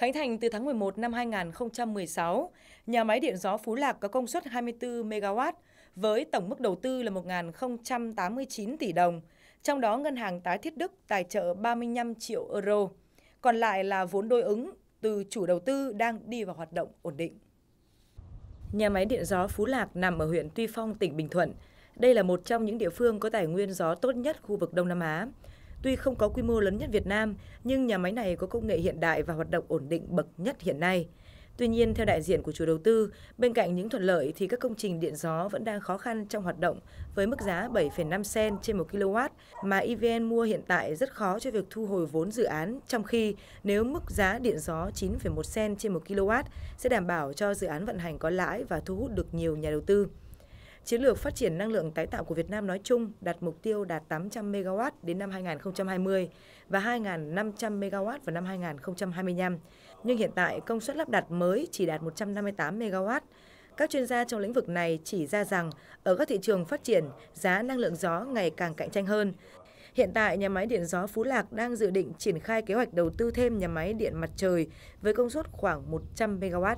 Khánh thành từ tháng 11 năm 2016, nhà máy điện gió Phú Lạc có công suất 24 MW với tổng mức đầu tư là 1.089 tỷ đồng, trong đó ngân hàng tái thiết Đức tài trợ 35 triệu euro, còn lại là vốn đối ứng từ chủ đầu tư đang đi vào hoạt động ổn định. Nhà máy điện gió Phú Lạc nằm ở huyện Tuy Phong, tỉnh Bình Thuận. Đây là một trong những địa phương có tài nguyên gió tốt nhất khu vực Đông Nam Á. Tuy không có quy mô lớn nhất Việt Nam, nhưng nhà máy này có công nghệ hiện đại và hoạt động ổn định bậc nhất hiện nay. Tuy nhiên, theo đại diện của chủ đầu tư, bên cạnh những thuận lợi thì các công trình điện gió vẫn đang khó khăn trong hoạt động với mức giá 7,5 sen trên 1 kW mà EVN mua hiện tại rất khó cho việc thu hồi vốn dự án, trong khi nếu mức giá điện gió 9,1 sen trên 1 kW sẽ đảm bảo cho dự án vận hành có lãi và thu hút được nhiều nhà đầu tư. Chiến lược phát triển năng lượng tái tạo của Việt Nam nói chung đặt mục tiêu đạt 800 MW đến năm 2020 và 2.500 MW vào năm 2025. Nhưng hiện tại công suất lắp đặt mới chỉ đạt 158 MW. Các chuyên gia trong lĩnh vực này chỉ ra rằng ở các thị trường phát triển, giá năng lượng gió ngày càng cạnh tranh hơn. Hiện tại, nhà máy điện gió Phú Lạc đang dự định triển khai kế hoạch đầu tư thêm nhà máy điện mặt trời với công suất khoảng 100 MW.